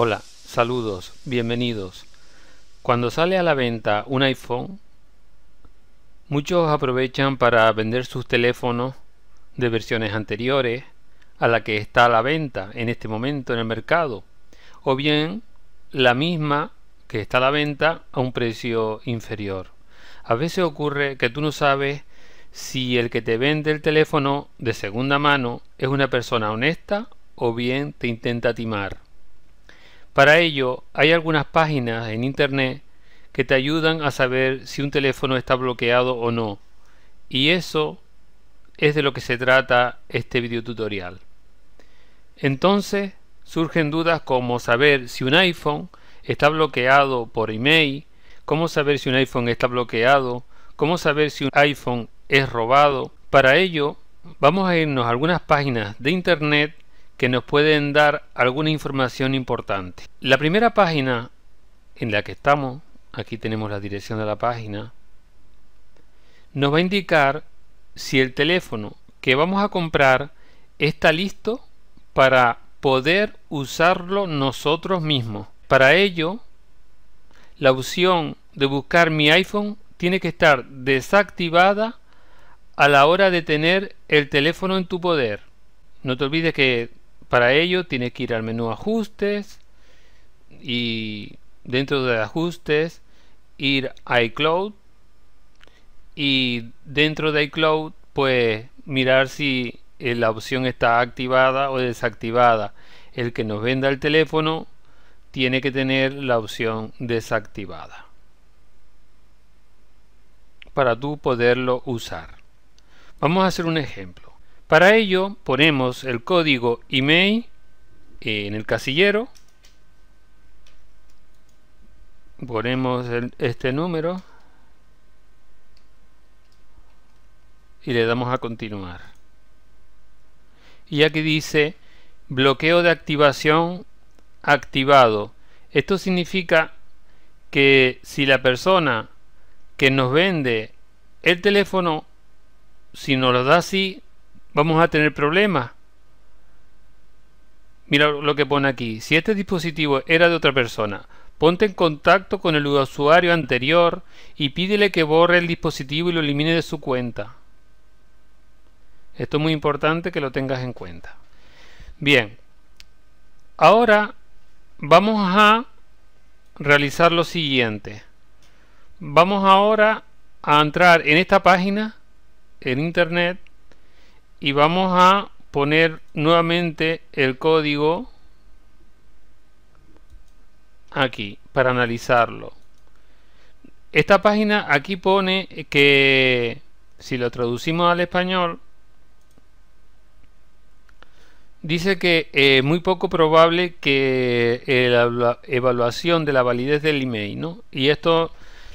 Hola, saludos, bienvenidos. Cuando sale a la venta un iPhone, muchos aprovechan para vender sus teléfonos de versiones anteriores a la que está a la venta en este momento en el mercado, o bien la misma que está a la venta a un precio inferior. A veces ocurre que tú no sabes si el que te vende el teléfono de segunda mano es una persona honesta o bien te intenta timar. Para ello, hay algunas páginas en Internet que te ayudan a saber si un teléfono está bloqueado o no. Y eso es de lo que se trata este video tutorial. Entonces, surgen dudas como saber si un iPhone está bloqueado por email, cómo saber si un iPhone está bloqueado, cómo saber si un iPhone es robado. Para ello, vamos a irnos a algunas páginas de internet que nos pueden dar alguna información importante. La primera página en la que estamos, aquí tenemos la dirección de la página, nos va a indicar si el teléfono que vamos a comprar está listo para poder usarlo nosotros mismos. Para ello, la opción de buscar mi iPhone tiene que estar desactivada a la hora de tener el teléfono en tu poder. No te olvides que para ello tiene que ir al menú ajustes y dentro de ajustes ir a iCloud y dentro de iCloud pues mirar si eh, la opción está activada o desactivada. El que nos venda el teléfono tiene que tener la opción desactivada para tú poderlo usar. Vamos a hacer un ejemplo. Para ello ponemos el código email eh, en el casillero. Ponemos este número. Y le damos a continuar. Y aquí dice bloqueo de activación activado. Esto significa que si la persona que nos vende el teléfono, si nos lo da así, vamos a tener problemas. Mira lo que pone aquí. Si este dispositivo era de otra persona, ponte en contacto con el usuario anterior y pídele que borre el dispositivo y lo elimine de su cuenta. Esto es muy importante que lo tengas en cuenta. Bien, ahora vamos a realizar lo siguiente. Vamos ahora a entrar en esta página en internet y vamos a poner nuevamente el código aquí para analizarlo esta página aquí pone que si lo traducimos al español dice que es muy poco probable que eh, la evaluación de la validez del email ¿no? y esto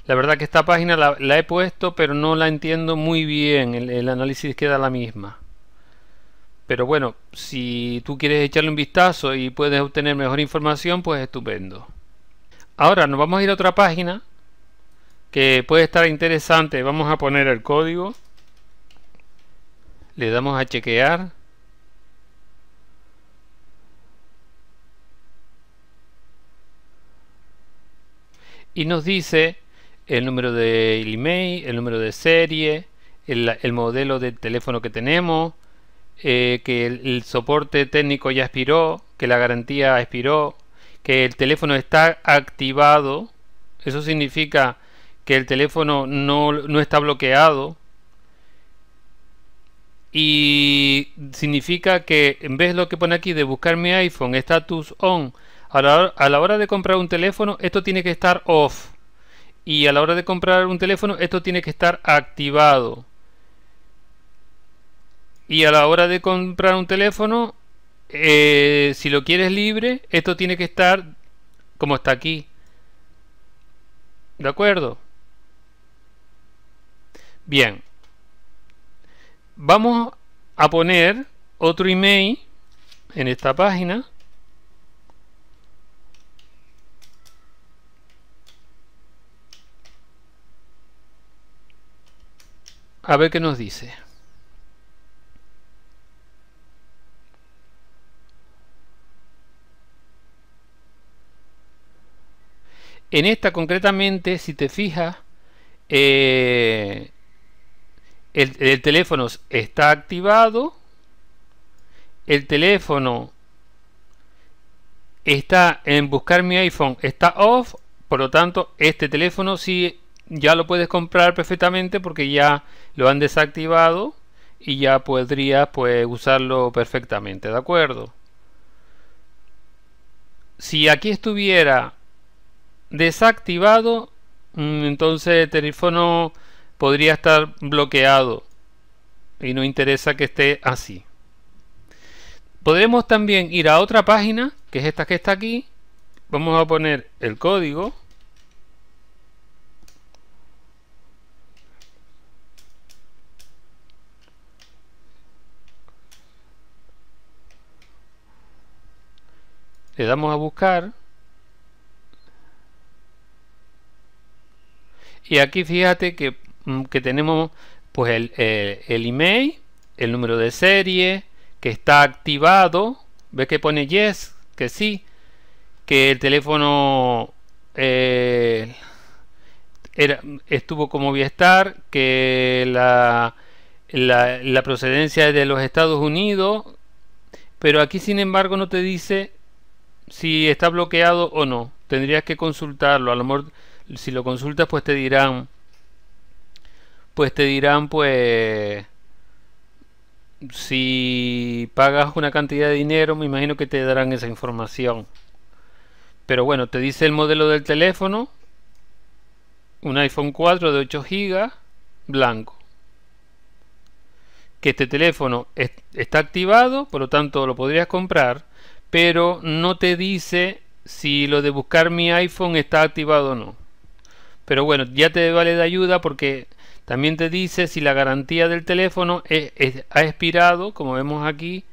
la verdad que esta página la, he puesto pero no la entiendo muy bien el análisis queda la misma pero bueno, si tú quieres echarle un vistazo y puedes obtener mejor información, pues estupendo. Ahora nos vamos a ir a otra página que puede estar interesante. Vamos a poner el código. Le damos a chequear. Y nos dice el número de email, el número de serie, el, el modelo de teléfono que tenemos, eh, que el, soporte técnico ya expiró, que la garantía expiró, que el teléfono está activado. Eso significa que el teléfono no, está bloqueado. Y significa que en vez de lo que pone aquí de buscar mi iPhone, status on, a la hora de comprar un teléfono, esto tiene que estar off. Y a la hora de comprar un teléfono, esto tiene que estar activado. Y a la hora de comprar un teléfono, eh, si lo quieres libre, esto tiene que estar como está aquí. ¿De acuerdo? Bien. Vamos a poner otro email en esta página. A ver qué nos dice. En esta concretamente, si te fijas, eh, el, teléfono está activado, el teléfono está en buscar mi iPhone, está off, por lo tanto este teléfono sí ya lo puedes comprar perfectamente porque ya lo han desactivado y ya podrías pues, usarlo perfectamente, ¿de acuerdo? Si aquí estuviera desactivado, mm, entonces el teléfono podría estar bloqueado y no interesa que esté así. podemos también ir a otra página, que es esta que está aquí. Vamos a poner el código. Le damos a buscar. Y aquí fíjate que, mm, tenemos pues el, email, el número de serie, que está activado. ¿Ves que pone yes? Que sí. Que el teléfono eh, estuvo como voy Que la, la, la procedencia es de los Estados Unidos. Pero aquí sin embargo no te dice si está bloqueado o no. Tendrías que consultarlo. A lo mejor si lo consultas pues te dirán pues te dirán pues si pagas una cantidad de dinero me imagino que te darán esa información pero bueno te dice el modelo del teléfono un iPhone 4 de 8 GB blanco que este teléfono está activado por lo tanto lo podrías comprar pero no te dice si lo de buscar mi iPhone está activado o no pero bueno, ya te vale de ayuda porque también te dice si la garantía del teléfono e, e, ha expirado, como vemos aquí,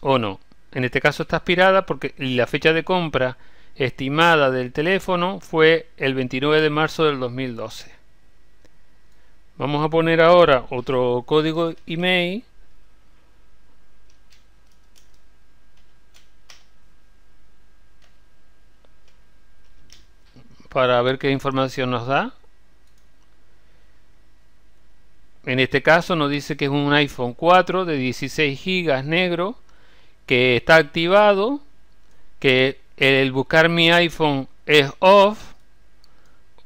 o no. En este caso está expirada porque la fecha de compra estimada del teléfono fue el 29 de marzo del 2012. Vamos a poner ahora otro código email para ver qué información nos da. En este caso nos dice que es un iPhone 4 de 16 GB negro que está activado, que el buscar mi iPhone es off,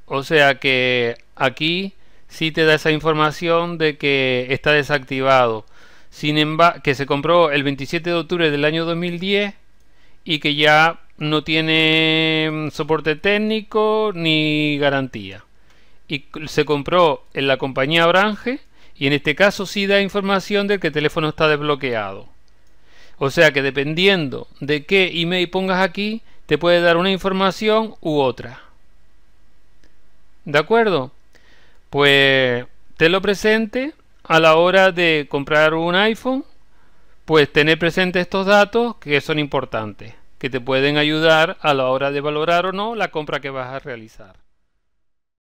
o sea que aquí sí te da esa información de que está desactivado. Sin embargo, que se compró el 27 de octubre del año 2010 y que ya no tiene mm, soporte técnico ni garantía. Y se compró en la compañía Orange y en este caso sí da información de que el teléfono está desbloqueado. O sea que dependiendo de qué email pongas aquí, te puede dar una información u otra. ¿De acuerdo? Pues te lo presente a la hora de comprar un iPhone, pues tener presente estos datos que son importantes que te pueden ayudar a la hora de valorar o no la compra que vas a realizar.